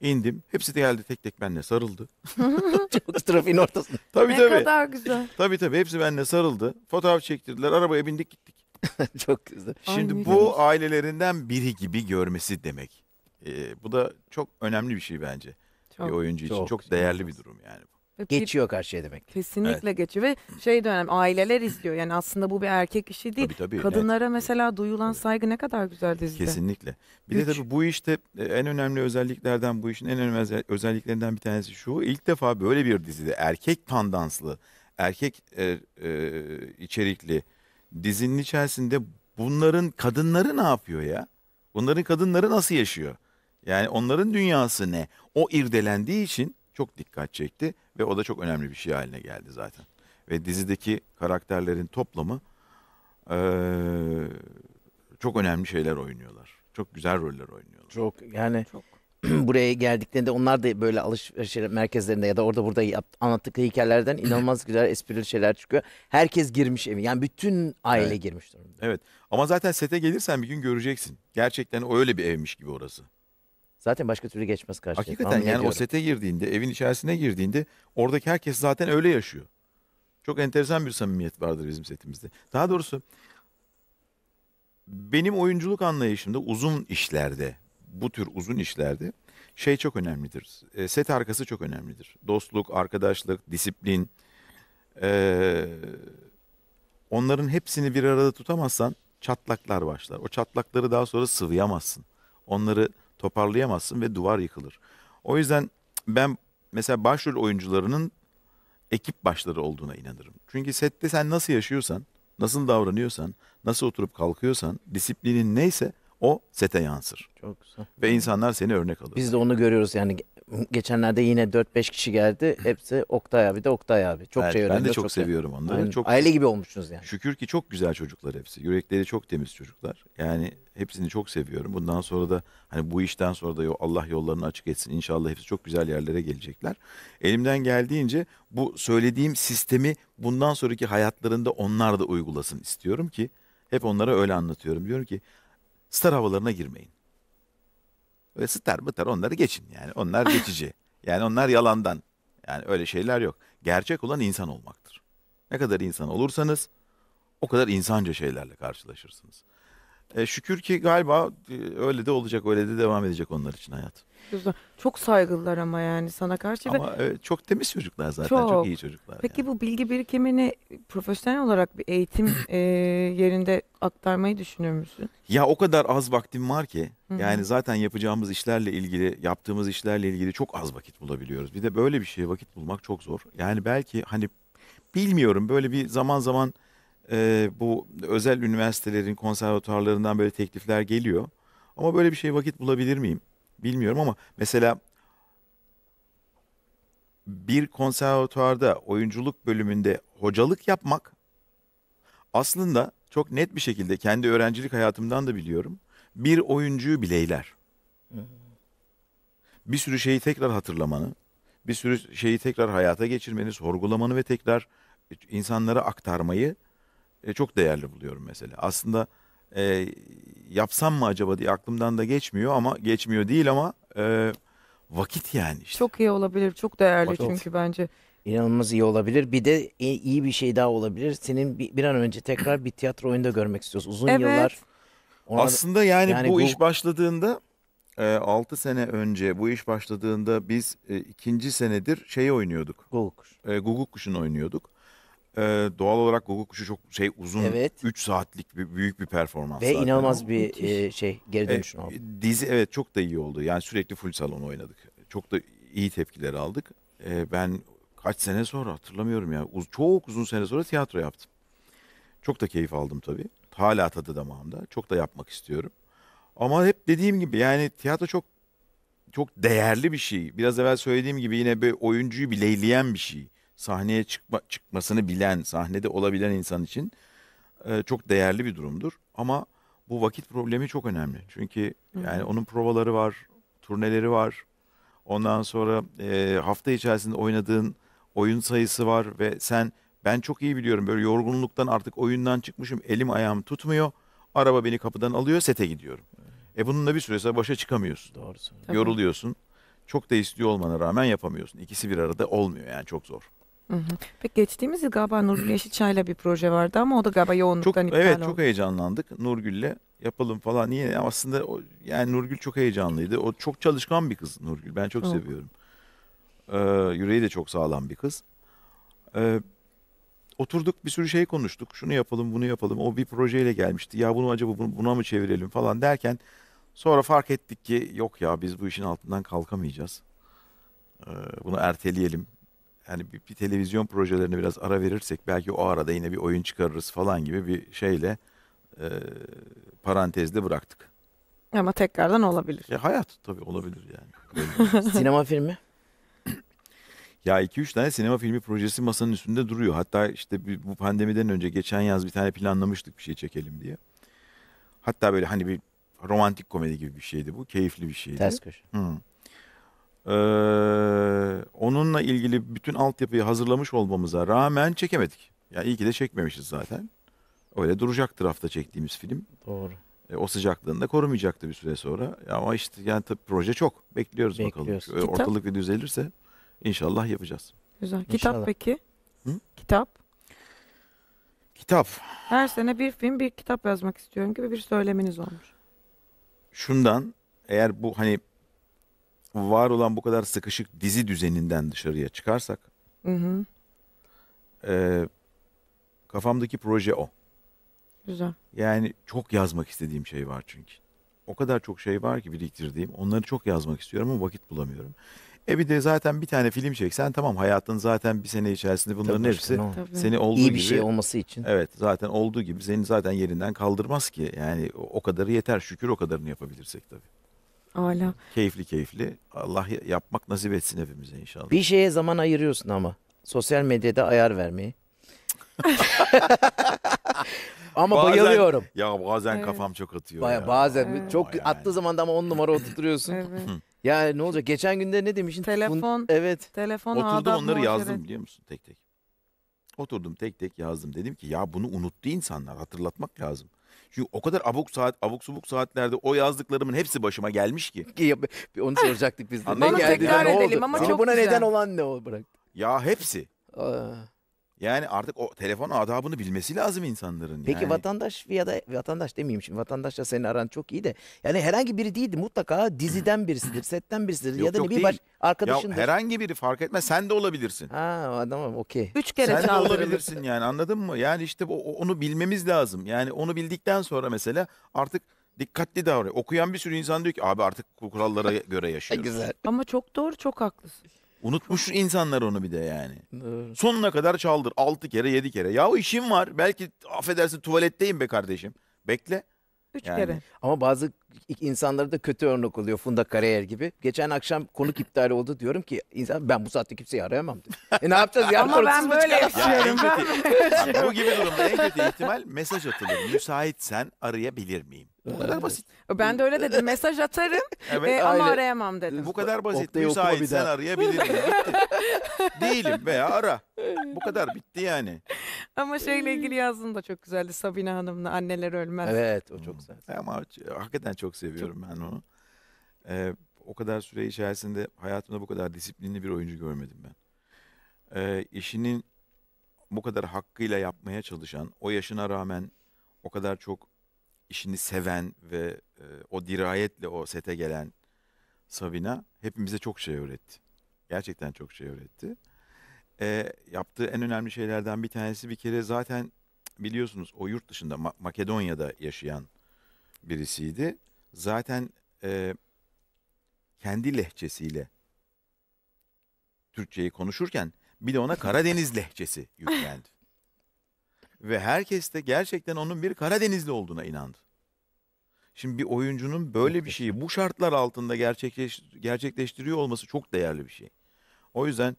İndim. Hepsi de geldi tek tek benle sarıldı. Çok trafiğin ortasında. Tabii ne tabii. kadar güzel. Tabii tabii hepsi benle sarıldı. Fotoğraf çektirdiler. Arabaya bindik gittik. Çok güzel. Şimdi Ay, bu müthiş. ailelerinden biri gibi görmesi demek. Ee, bu da çok önemli bir şey bence. Çok, bir oyuncu için çok, çok değerli bir durum yani bu. Geçiyor karşıya demek. Kesinlikle geçiyor ve şey de aileler istiyor Yani aslında bu bir erkek işi değil. Tabii tabii. Kadınlara mesela duyulan saygı ne kadar güzel dizide. Kesinlikle. Bir de tabii bu işte e, en önemli özelliklerden bu işin en önemli özelliklerinden bir tanesi şu. İlk defa böyle bir dizide erkek tandanslı, erkek e, e, içerikli dizinin içerisinde bunların kadınları ne yapıyor ya? Bunların kadınları nasıl yaşıyor? Yani onların dünyası ne? O irdelendiği için çok dikkat çekti ve o da çok önemli bir şey haline geldi zaten. Ve dizideki karakterlerin toplamı ee, çok önemli şeyler oynuyorlar. Çok güzel roller oynuyorlar. Çok yani çok. buraya geldiklerinde onlar da böyle alışveriş merkezlerinde ya da orada burada anlattıkları hikayelerden inanılmaz güzel esprili şeyler çıkıyor. Herkes girmiş evi. Yani bütün aile evet. girmiş durumda. Evet. Ama zaten sete gelirsen bir gün göreceksin. Gerçekten öyle bir evmiş gibi orası. Zaten başka türlü geçmez karşıya. Hakikaten yani ediyorum. o sete girdiğinde, evin içerisine girdiğinde oradaki herkes zaten öyle yaşıyor. Çok enteresan bir samimiyet vardır bizim setimizde. Daha doğrusu benim oyunculuk anlayışımda uzun işlerde, bu tür uzun işlerde şey çok önemlidir. E, set arkası çok önemlidir. Dostluk, arkadaşlık, disiplin. E, onların hepsini bir arada tutamazsan çatlaklar başlar. O çatlakları daha sonra sıvıyamazsın. Onları toparlayamazsın ve duvar yıkılır. O yüzden ben mesela başrol oyuncularının ekip başları olduğuna inanırım. Çünkü sette sen nasıl yaşıyorsan, nasıl davranıyorsan, nasıl oturup kalkıyorsan, disiplinin neyse o sete yansır. Çok güzel. Ve insanlar seni örnek alır. Biz de onu görüyoruz yani geçenlerde yine 4-5 kişi geldi. Hepsi Oktay abi de Oktay abi. Çok evet, şey öğrendim. Ben de çok, çok şey- seviyorum onları. Aynen. Çok aile gibi olmuşsunuz yani. Şükür ki çok güzel çocuklar hepsi. Yürekleri çok temiz çocuklar. Yani hepsini çok seviyorum. Bundan sonra da hani bu işten sonra da Allah yollarını açık etsin. İnşallah hepsi çok güzel yerlere gelecekler. Elimden geldiğince bu söylediğim sistemi bundan sonraki hayatlarında onlar da uygulasın istiyorum ki hep onlara öyle anlatıyorum. Diyorum ki star havalarına girmeyin. Ve star mıtar onları geçin yani. Onlar geçici. Yani onlar yalandan. Yani öyle şeyler yok. Gerçek olan insan olmaktır. Ne kadar insan olursanız o kadar insanca şeylerle karşılaşırsınız. E, şükür ki galiba e, öyle de olacak, öyle de devam edecek onlar için hayat güzel. Çok saygılılar ama yani sana karşı Ama e, çok temiz çocuklar zaten. Çok, Çok. iyi çocuklar Peki yani. bu bilgi birikimini profesyonel olarak bir eğitim e, yerinde aktarmayı düşünür müsün? Ya o kadar az vaktim var ki. Yani zaten yapacağımız işlerle ilgili, yaptığımız işlerle ilgili çok az vakit bulabiliyoruz. Bir de böyle bir şey vakit bulmak çok zor. Yani belki hani bilmiyorum böyle bir zaman zaman e, bu özel üniversitelerin konservatuarlarından böyle teklifler geliyor. Ama böyle bir şey vakit bulabilir miyim? bilmiyorum ama mesela bir konservatuarda oyunculuk bölümünde hocalık yapmak aslında çok net bir şekilde kendi öğrencilik hayatımdan da biliyorum. Bir oyuncuyu bileyler. Bir sürü şeyi tekrar hatırlamanı, bir sürü şeyi tekrar hayata geçirmeni, sorgulamanı ve tekrar insanlara aktarmayı e, çok değerli buluyorum mesela. Aslında e, yapsam mı acaba diye aklımdan da geçmiyor ama geçmiyor değil ama e, vakit yani işte. Çok iyi olabilir. Çok değerli Vakit. çünkü bence. İnanılmaz iyi olabilir. Bir de iyi bir şey daha olabilir. Senin bir an önce tekrar bir tiyatro oyunda görmek istiyoruz. Uzun Evet. yıllar ona Aslında yani, yani bu, bu- iş başladığında e, 6 sene önce bu iş başladığında biz e, ikinci senedir şeyi oynuyorduk. Google. kuşu e, Guguk Kuşu'nu oynuyorduk e, doğal olarak Gogo Kuşu çok şey uzun Evet. saatlik bir, büyük bir performans. Ve zaten. inanılmaz bir e, şey geri E, oldu. Dizi evet çok da iyi oldu. Yani sürekli full salon oynadık. Çok da iyi tepkiler aldık. E, ben kaç sene sonra hatırlamıyorum ya. Uz- çok uzun sene sonra tiyatro yaptım. Çok da keyif aldım tabii. Hala tadı damağımda. Çok da yapmak istiyorum. Ama hep dediğim gibi yani tiyatro çok çok değerli bir şey. Biraz evvel söylediğim gibi yine bir oyuncuyu bileyleyen bir şey sahneye çıkma, çıkmasını bilen, sahnede olabilen insan için e, çok değerli bir durumdur. Ama bu vakit problemi çok önemli. Çünkü yani onun provaları var, turneleri var. Ondan sonra e, hafta içerisinde oynadığın oyun sayısı var ve sen ben çok iyi biliyorum böyle yorgunluktan artık oyundan çıkmışım elim ayağım tutmuyor. Araba beni kapıdan alıyor sete gidiyorum. E bununla bir süre sonra başa çıkamıyorsun. Doğru. Yoruluyorsun. Çok da istiyor olmana rağmen yapamıyorsun. İkisi bir arada olmuyor yani çok zor. Hı hı. Peki geçtiğimiz yıl galiba Nurgül Yeşilçay'la bir proje vardı ama o da galiba yoğunluktan çok, iptal Evet oldu. çok heyecanlandık Nurgül'le yapalım falan. Niye? Aslında o, yani Nurgül çok heyecanlıydı. O çok çalışkan bir kız Nurgül. Ben çok Hı. seviyorum. Ee, yüreği de çok sağlam bir kız. Ee, oturduk bir sürü şey konuştuk. Şunu yapalım bunu yapalım. O bir projeyle gelmişti. Ya bunu acaba bunu- buna mı çevirelim falan derken sonra fark ettik ki yok ya biz bu işin altından kalkamayacağız. Ee, bunu erteleyelim hani bir, bir televizyon projelerine biraz ara verirsek belki o arada yine bir oyun çıkarırız falan gibi bir şeyle e, parantezde bıraktık. Ama tekrardan olabilir. Ya hayat tabii olabilir yani. Sinema filmi? Ya iki üç tane sinema filmi projesi masanın üstünde duruyor. Hatta işte bu pandemiden önce geçen yaz bir tane planlamıştık bir şey çekelim diye. Hatta böyle hani bir romantik komedi gibi bir şeydi bu. Keyifli bir şeydi. Ters köşe. Hı. Ee, onunla ilgili bütün altyapıyı hazırlamış olmamıza rağmen çekemedik. Ya iyi ki de çekmemişiz zaten. Öyle duracak hafta çektiğimiz film. Doğru. E, o sıcaklığında korumayacaktı bir süre sonra. Ama işte yani tabii proje çok. Bekliyoruz, Bekliyoruz. bakalım. Kitap? Ortalık bir düzelirse inşallah yapacağız. Güzel. Kitap peki? Hı? Kitap. Kitap. Her sene bir film, bir kitap yazmak istiyorum gibi bir söyleminiz olmuş. Şundan eğer bu hani var olan bu kadar sıkışık dizi düzeninden dışarıya çıkarsak Hı hı. e, kafamdaki proje o. Güzel. Yani çok yazmak istediğim şey var çünkü. O kadar çok şey var ki biriktirdiğim. Onları çok yazmak istiyorum ama vakit bulamıyorum. E bir de zaten bir tane film çeksen tamam hayatın zaten bir sene içerisinde bunların Tabii hepsi başkanım. seni olduğu İyi gibi şey olması için. evet zaten olduğu gibi seni zaten yerinden kaldırmaz ki. Yani o kadarı yeter şükür o kadarını yapabilirsek tabii. Ala. Keyifli keyifli. Allah yapmak nasip etsin hepimize inşallah. Bir şeye zaman ayırıyorsun ama. Sosyal medyada ayar vermeyi. ama bazen, bayılıyorum. Ya bazen Evet. kafam çok atıyor. Baya, bazen Evet. çok Bayağı attığı yani. da ama on numara oturtuyorsun. Evet. ya ne olacak? Geçen günde ne demiştin? Telefon. Fun- evet. Telefon Oturdum onları muhaşeret. yazdım biliyor musun tek tek. Oturdum tek tek yazdım. Dedim ki ya bunu unuttu insanlar hatırlatmak lazım. Çünkü o kadar abuk saat, abuk subuk saatlerde o yazdıklarımın hepsi başıma gelmiş ki. Onu soracaktık biz de. Ah, ne geldi tekrar ne edelim oldu? ama Ama çok buna güzel. neden olan ne oldu bıraktı? Ya hepsi. Aa. Yani artık o telefon adabını bilmesi lazım insanların. Peki yani. vatandaş ya da vatandaş demeyeyim şimdi vatandaşla senin aran çok iyi de yani herhangi biri değildi mutlaka diziden birisidir, setten birisidir Yok, ya da ne yok, bileyim baş- değil. Ya herhangi biri fark etmez sen de olabilirsin. Ha tamam okey. Üç kere Sen de olabilirsin yani anladın mı? Yani işte o- onu bilmemiz lazım. Yani onu bildikten sonra mesela artık dikkatli davran. Okuyan bir sürü insan diyor ki abi artık bu kurallara göre e, yaşıyoruz. Güzel. Ama çok doğru çok haklısın. Unutmuş insanlar onu bir de yani. Evet. Sonuna kadar çaldır. Altı kere yedi kere. Ya o işim var. Belki affedersin tuvaletteyim be kardeşim. Bekle. Üç yani. kere. Ama bazı insanlara da kötü örnek oluyor Funda Karayel gibi. Geçen akşam konuk iptal oldu diyorum ki insan ben bu saatte kimseyi arayamam. E ne yapacağız ya? Ama ben böyle yaşıyorum. Ya, en kötü, bu gibi durumda en kötü ihtimal mesaj atılır. Müsaitsen arayabilir miyim? Bu kadar basit. E, ben de öyle dedim. Mesaj atarım Evet, e, ama arayamam dedim. Bu kadar basit. Oktay okuma Müsaitsen daha. arayabilirim. Bitti. Değilim veya ara. Bu kadar bitti yani. Ama şeyle ilgili hmm. yazdın da çok güzeldi Sabine Hanım'la anneler ölmez. Evet o çok güzel. Ama hakikaten çok seviyorum ben onu. Ee, o kadar süre içerisinde hayatımda bu kadar disiplinli bir oyuncu görmedim ben. Ee, işinin bu kadar hakkıyla yapmaya çalışan, o yaşına rağmen o kadar çok işini seven ve e, o dirayetle o sete gelen Sabina hepimize çok şey öğretti. Gerçekten çok şey öğretti. E, yaptığı en önemli şeylerden bir tanesi bir kere zaten biliyorsunuz o yurt dışında Ma- Makedonya'da yaşayan birisiydi. Zaten e, kendi lehçesiyle Türkçeyi konuşurken bir de ona Karadeniz lehçesi yüklendi. Ve herkes de gerçekten onun bir Karadenizli olduğuna inandı. Şimdi bir oyuncunun böyle bir şeyi bu şartlar altında gerçekleş, gerçekleştiriyor olması çok değerli bir şey. O yüzden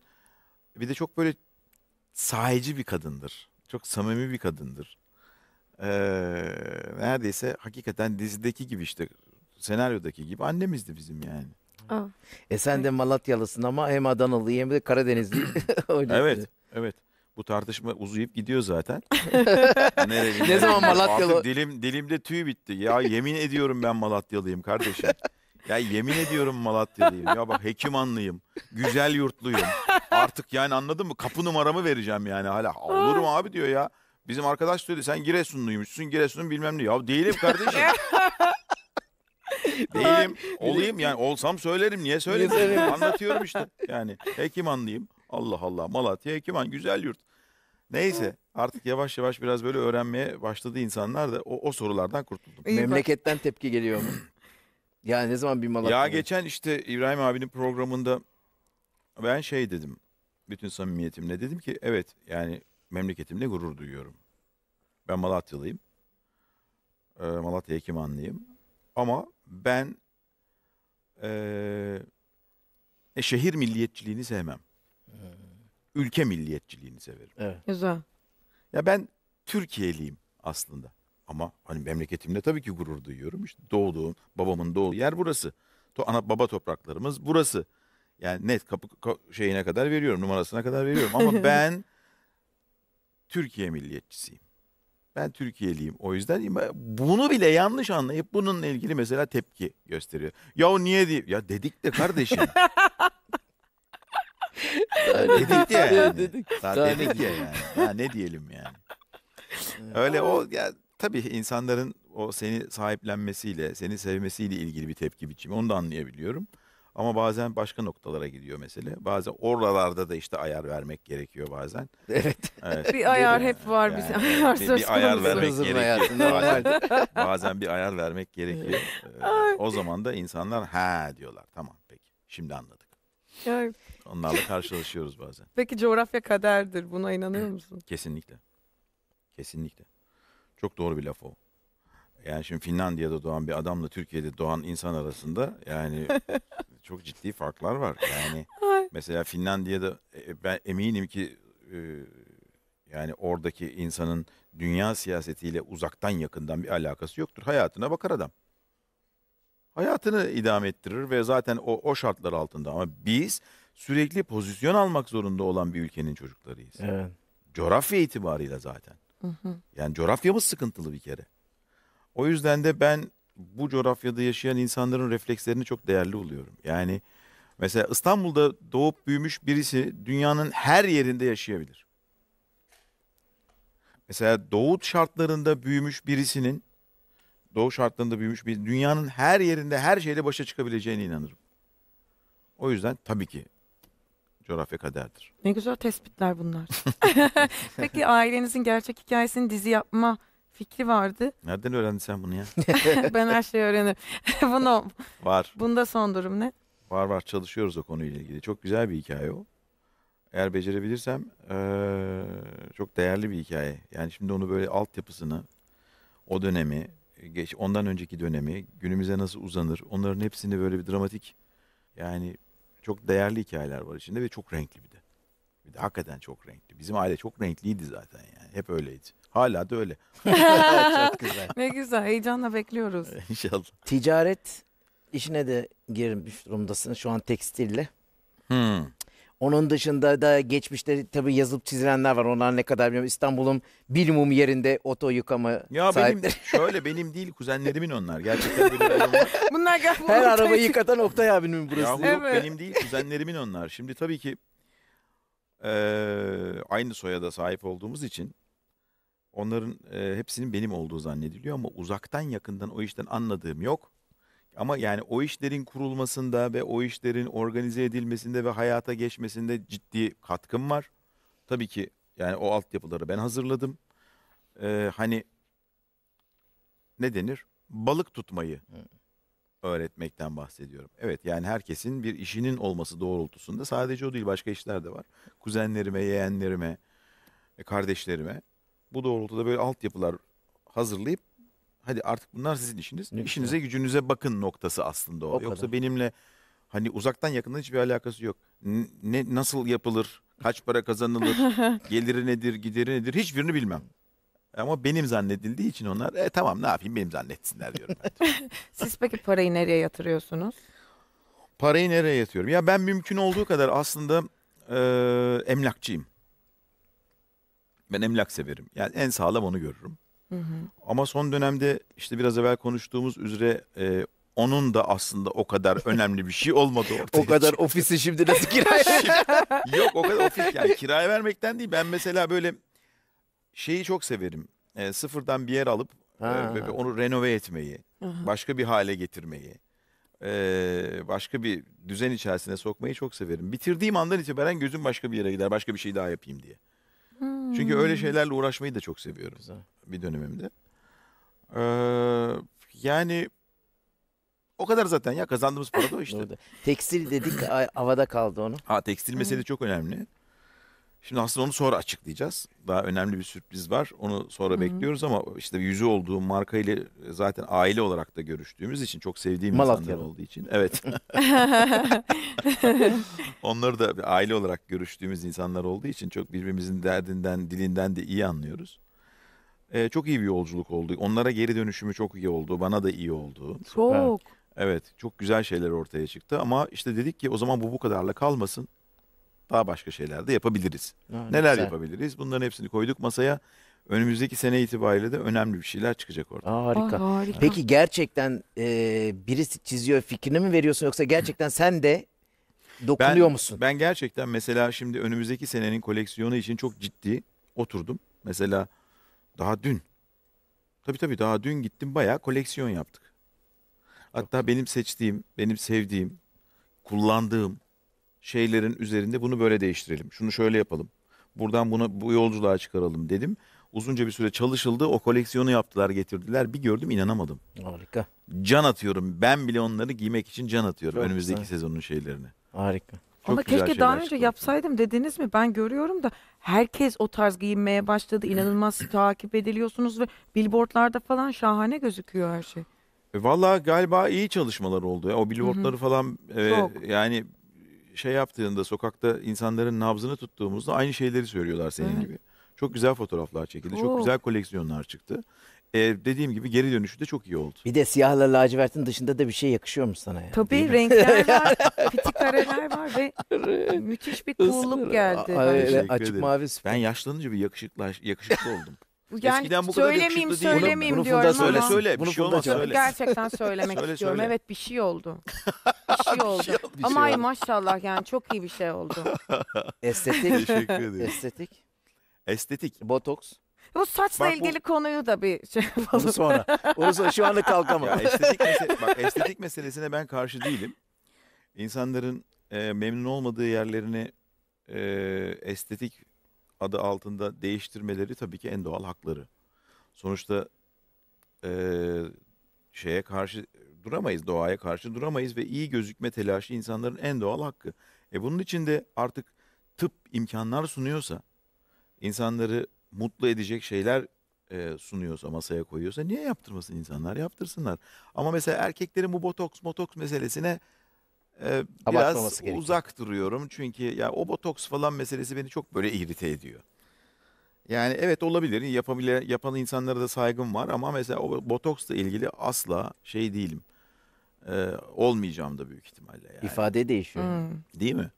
bir de çok böyle sahici bir kadındır. Çok samimi bir kadındır. Ee, neredeyse hakikaten dizideki gibi işte senaryodaki gibi annemizdi bizim yani. Aa. E sen de Malatyalısın ama hem Adanalıyım hem de Karadenizli. evet, evet. Bu tartışma uzayıp gidiyor zaten. Nereli? Ne zaman Malatyalı- Artık dilim, dilimde tüy bitti. Ya yemin ediyorum ben Malatyalıyım kardeşim. Ya yemin ediyorum Malatyalıyım. Ya bak hekim Hekimanlıyım. Güzel yurtluyum. Artık yani anladın mı? Kapı numaramı vereceğim yani hala. Olur mu ah. abi diyor ya. Bizim arkadaş söyledi sen Giresunluymuşsun. giresun bilmem ne. Ya değilim kardeşim. değilim. Olayım yani olsam söylerim. Niye söylerim? Anlatıyorum işte. Yani hekim Hekimanlıyım. Allah Allah Malatya hekim an güzel yurt. Neyse artık yavaş yavaş biraz böyle öğrenmeye başladı insanlar da o, o sorulardan kurtuldum. İyi bak. Memleketten tepki geliyor mu? Yani ne zaman bir Malatya? Ya geçen işte İbrahim abinin programında ben şey dedim. Bütün samimiyetimle dedim ki evet yani memleketimle gurur duyuyorum. Ben Malatyalıyım. Ee, Malatya Hekimanlıyım. Ama ben ee, e, şehir milliyetçiliğini sevmem ülke milliyetçiliğini severim. Evet. Güzel. Ya ben Türkiye'liyim aslında. Ama hani memleketimle tabii ki gurur duyuyorum. İşte doğduğum, babamın doğduğu yer burası. To ana baba topraklarımız burası. Yani net kapı ka şeyine kadar veriyorum, numarasına kadar veriyorum ama ben Türkiye milliyetçisiyim. Ben Türkiye'liyim. O yüzden bunu bile yanlış anlayıp bununla ilgili mesela tepki gösteriyor. Ya o niye diye? Ya dedik de kardeşim. Daha dedik ya yani. Dedik. Daha Daha dedik ya yani. Daha ne diyelim yani. Öyle o ya, tabii insanların o seni sahiplenmesiyle, seni sevmesiyle ilgili bir tepki biçimi. Onu da anlayabiliyorum. Ama bazen başka noktalara gidiyor mesele. Bazen oralarda da işte ayar vermek gerekiyor bazen. Evet. Evet. Bir ayar hep var bize. Ayar bir, bir ayar konusu. vermek gerekiyor. Bazen, bazen bir ayar vermek gerekiyor. Ee, o zaman da insanlar ha diyorlar. Tamam peki. Şimdi anladık. Yani Onlarla karşılaşıyoruz bazen. Peki coğrafya kaderdir. Buna inanıyor musun? Kesinlikle. Kesinlikle. Çok doğru bir laf o. Yani şimdi Finlandiya'da doğan bir adamla Türkiye'de doğan insan arasında yani çok ciddi farklar var. Yani mesela Finlandiya'da e, e, ben eminim ki e, yani oradaki insanın dünya siyasetiyle uzaktan yakından bir alakası yoktur. Hayatına bakar adam. Hayatını idame ettirir ve zaten o, o şartlar altında ama biz sürekli pozisyon almak zorunda olan bir ülkenin çocuklarıyız. Evet. Coğrafya itibarıyla zaten. Hı hı. Yani coğrafyamız sıkıntılı bir kere. O yüzden de ben bu coğrafyada yaşayan insanların reflekslerini çok değerli buluyorum. Yani mesela İstanbul'da doğup büyümüş birisi dünyanın her yerinde yaşayabilir. Mesela doğu şartlarında büyümüş birisinin doğu şartlarında büyümüş bir dünyanın her yerinde her şeyle başa çıkabileceğine inanırım. O yüzden tabii ki coğrafya kaderdir. Ne güzel tespitler bunlar. Peki ailenizin gerçek hikayesini dizi yapma fikri vardı. Nereden öğrendin sen bunu ya? ben her şeyi öğrenirim. Bunu, Var. bunda son durum ne? Var var çalışıyoruz o konuyla ilgili. Çok güzel bir hikaye o. Eğer becerebilirsem çok değerli bir hikaye. Yani şimdi onu böyle altyapısını, o dönemi, geç ondan önceki dönemi, günümüze nasıl uzanır, onların hepsini böyle bir dramatik yani çok değerli hikayeler var içinde ve çok renkli bir de. Bir de hakikaten çok renkli. Bizim aile çok renkliydi zaten yani. Hep öyleydi. Hala da öyle. çok güzel. ne güzel. Heyecanla bekliyoruz. İnşallah. Ticaret işine de girmiş durumdasın şu an tekstille. Hmm. Onun dışında da geçmişte tabii yazıp çizilenler var. Onlar ne kadar bilmiyorum. İstanbul'un bir mum yerinde oto yıkama ya sahipleri. benim şöyle benim değil kuzenlerimin onlar. Gerçekten böyle bir adam var. Bunlar Her Oktay- arabayı yıkatan Oktay abimin burası. Ya yok Evet. benim değil kuzenlerimin onlar. Şimdi tabii ki eee, aynı soyada sahip olduğumuz için onların eee, hepsinin benim olduğu zannediliyor ama uzaktan yakından o işten anladığım yok. Ama yani o işlerin kurulmasında ve o işlerin organize edilmesinde ve hayata geçmesinde ciddi katkım var. Tabii ki yani o altyapıları ben hazırladım. Ee, hani ne denir? Balık tutmayı öğretmekten bahsediyorum. Evet yani herkesin bir işinin olması doğrultusunda sadece o değil başka işler de var. Kuzenlerime, yeğenlerime, e, kardeşlerime bu doğrultuda böyle altyapılar hazırlayıp hadi artık bunlar sizin işiniz. Ne İşinize güzel. gücünüze bakın noktası aslında o. o Yoksa kadar. benimle hani uzaktan yakından hiçbir alakası yok. ne nasıl yapılır? Kaç para kazanılır? geliri nedir? Gideri nedir? Hiçbirini bilmem. Ama benim zannedildiği için onlar e, tamam ne yapayım benim zannetsinler diyorum. Siz peki parayı nereye yatırıyorsunuz? Parayı nereye yatıyorum? Ya ben mümkün olduğu kadar aslında e, emlakçıyım. Ben emlak severim. Yani en sağlam onu görürüm. Hı hı. Ama son dönemde işte biraz evvel konuştuğumuz üzere e, onun da aslında o kadar önemli bir şey olmadı ortaya. o kadar çıktı. ofisi şimdi nasıl kiraya Yok o kadar ofis yani kiraya vermekten değil. Ben mesela böyle şeyi çok severim. E, sıfırdan bir yer alıp e, ha. e, onu renove etmeyi, Aha. başka bir hale getirmeyi, e, başka bir düzen içerisine sokmayı çok severim. Bitirdiğim andan itibaren gözüm başka bir yere gider, başka bir şey daha yapayım diye. Çünkü öyle hmm. şeylerle uğraşmayı da çok seviyorum. Güzel. Bir dönemimde. Ee, yani o kadar zaten ya kazandığımız para da o işte. tekstil dedik havada kaldı onu. Ha tekstil meselesi çok önemli. Şimdi aslında onu sonra açıklayacağız. Daha önemli bir sürpriz var. Onu sonra Hı-hı. bekliyoruz ama işte yüzü olduğu marka ile zaten aile olarak da görüştüğümüz için çok sevdiğim Malatyalı. insanlar olduğu için. Evet. Onları da aile olarak görüştüğümüz insanlar olduğu için çok birbirimizin derdinden, dilinden de iyi anlıyoruz. Ee, çok iyi bir yolculuk oldu. Onlara geri dönüşümü çok iyi oldu. Bana da iyi oldu. Çok. Evet, çok güzel şeyler ortaya çıktı ama işte dedik ki o zaman bu bu kadarla kalmasın daha başka şeyler de yapabiliriz. Yani Neler güzel. yapabiliriz? Bunların hepsini koyduk masaya. Önümüzdeki sene itibariyle de önemli bir şeyler çıkacak orada. Aa, harika. Aa, harika. Peki gerçekten e, birisi çiziyor fikrini mi veriyorsun yoksa gerçekten sen de dokunuyor ben, musun? Ben gerçekten mesela şimdi önümüzdeki senenin koleksiyonu için çok ciddi oturdum. Mesela daha dün. Tabii tabii daha dün gittim bayağı koleksiyon yaptık. Hatta benim seçtiğim, benim sevdiğim, kullandığım şeylerin üzerinde bunu böyle değiştirelim. Şunu şöyle yapalım. Buradan bunu bu yolculuğa çıkaralım dedim. Uzunca bir süre çalışıldı. O koleksiyonu yaptılar, getirdiler. Bir gördüm inanamadım. Harika. Can atıyorum. Ben bile onları giymek için can atıyorum Çok önümüzdeki güzel. sezonun şeylerini. Harika. Çok Ama keşke daha önce çıkarttı. yapsaydım dediniz mi? Ben görüyorum da herkes o tarz giyinmeye başladı. İnanılmaz takip ediliyorsunuz ve billboardlarda falan şahane gözüküyor her şey. E, Valla galiba iyi çalışmalar oldu ya. O billboardları Hı-hı. falan e, yani şey yaptığında sokakta insanların nabzını tuttuğumuzda aynı şeyleri söylüyorlar senin evet. gibi. Çok güzel fotoğraflar çekildi. Oo. Çok güzel koleksiyonlar çıktı. Ee, dediğim gibi geri dönüşü de çok iyi oldu. Bir de siyahla lacivertin dışında da bir şey yakışıyor mu sana yani. Tabii renkler var, fitik kareler var ve müthiş bir cool'luk geldi. Ay, açık ederim. mavi süper. Ben yaşlanınca bir yakışıklı, yakışıklı oldum. Yani Eskiden bu söylemeyeyim yakışıklı söylemeyeyim Bunu- diyorum Funda söyle ama söyle. Bir şey Bunu şey olmaz söyle. gerçekten söylemek Söyle, istiyorum. söyle. Evet bir şey oldu. Bir şey, şey oldu. Bir şey ama ay maşallah yani çok iyi bir şey oldu. Estetik. Teşekkür ederim. estetik. Estetik. Botoks. Bu saçla Bak bu- ilgili konuyu da bir şey Onu sonra. Onu sonra. Şu anda kalkamam. estetik, mese- bak, estetik meselesine ben karşı değilim. İnsanların e, memnun olmadığı yerlerini e, estetik adı altında değiştirmeleri tabii ki en doğal hakları. Sonuçta e, şeye karşı duramayız, doğaya karşı duramayız ve iyi gözükme telaşı insanların en doğal hakkı. E bunun için de artık tıp imkanlar sunuyorsa, insanları mutlu edecek şeyler e, sunuyorsa, masaya koyuyorsa niye yaptırmasın insanlar? Yaptırsınlar. Ama mesela erkeklerin bu botoks, motoks meselesine e, biraz uzak duruyorum. Çünkü ya o botoks falan meselesi beni çok böyle irite ediyor. Yani evet olabilir. yapabilir, yapan insanlara da saygım var ama mesela o botoksla ilgili asla şey değilim. Ee, olmayacağım da büyük ihtimalle yani. İfade değişiyor. Hmm. Değil mi?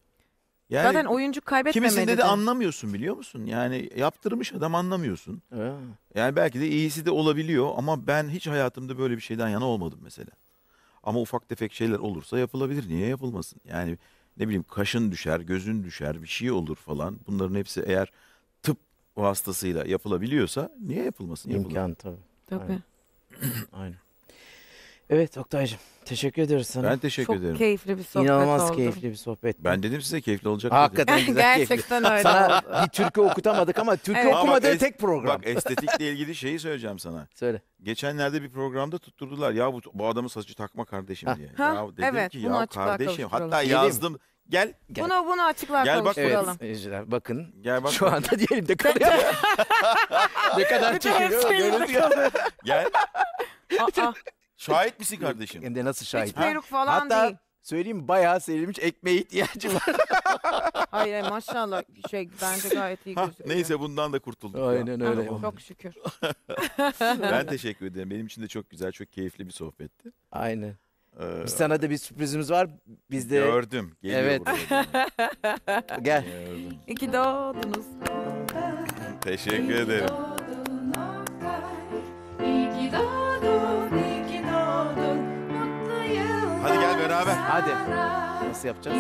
Yani Zaten oyuncu kaybetmemeli. Kimisinde de anlamıyorsun biliyor musun? Yani yaptırmış adam anlamıyorsun. Ee. Yani belki de iyisi de olabiliyor ama ben hiç hayatımda böyle bir şeyden yana olmadım mesela. Ama ufak tefek şeyler olursa yapılabilir. Niye yapılmasın? Yani ne bileyim kaşın düşer, gözün düşer, bir şey olur falan. Bunların hepsi eğer tıp vasıtasıyla yapılabiliyorsa niye yapılmasın? Yapılır. İmkan tabii. Tabii. Aynen. Aynen. Evet Oktay'cığım teşekkür ediyoruz sana. Ben teşekkür Çok ederim. keyifli bir sohbet İnanılmaz oldu. keyifli bir sohbet. Ben dedim size keyifli olacak dedim. Hakikaten güzel keyifli. Gerçekten öyle Sana bir türkü okutamadık ama türkü Evet. okumadığı tek program. Bak estetikle ilgili şeyi söyleyeceğim sana. Söyle. Geçenlerde bir programda tutturdular. Ya bu, bu adamın saçı takma kardeşim Ha. diye. Ha, ya dedim evet, ki ya kardeşim. Hatta Yedi yazdım. Gel Gel. Bunu bunu açıklar Gel bak- Evet seyirciler bakın. gel bak. Şu anda diyelim de kalıyor. ne kadar çekiyor çekiliyor. hepsini- Gel. Aa, Şahit misin kardeşim? Hem de nasıl şahit? Hiç peruk falan Hatta değil. söyleyeyim bayağı serilmiş ekmeğe ihtiyacı var. Hayır maşallah şey bence gayet iyi gözüküyor. neyse bundan da kurtulduk. ya. Aynen Ha, öyle. Çok şükür. Ben teşekkür ederim. Benim için de çok güzel, çok keyifli bir sohbetti. Aynen. Ee, Biz sana da bir sürprizimiz var. Biz de gördüm. Geliyor Evet. buraya. gel. Gördüm. İyi ki doğdunuz. Teşekkür ederim. Hadi. Nasıl yapacağız?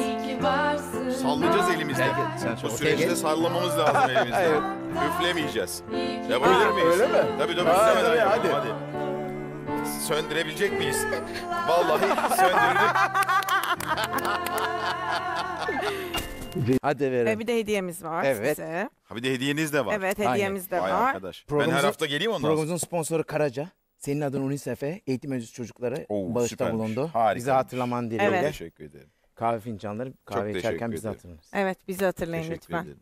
Sallayacağız elimizle. Belki- sen Bu şöyle- süreçte sallamamız lazım elimizle. Evet. Üflemeyeceğiz. Yapabilir miyiz? öyle mi? Tabii tabii. Ha, üflemeden tabii, yapalım, hadi. Söndürebilecek miyiz? Vallahi söndürdük. Hadi verelim. bir de hediyemiz var Evet. size. Ha bir de hediyeniz de var. Evet hediyemiz de var. arkadaş. Ben her hafta geleyim ondan sonra. Programımızın sponsoru Karaca. Senin adın UNICEF'e, eğitim öncesi çocuklara Oo, bağışta süpermiş. bulundu. Harika. Bizi hatırlaman dileğiyle. Evet. Teşekkür ederim. Kahve fincanları kahve teşekkür içerken bizi ederim. Evet bizi hatırlayın Teşekkür lütfen. ederim.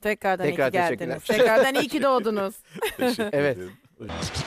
Tekrardan Tekrar iyi ki geldiniz. Tekrardan iyi ki doğdunuz. Teşekkür Evet. ederim.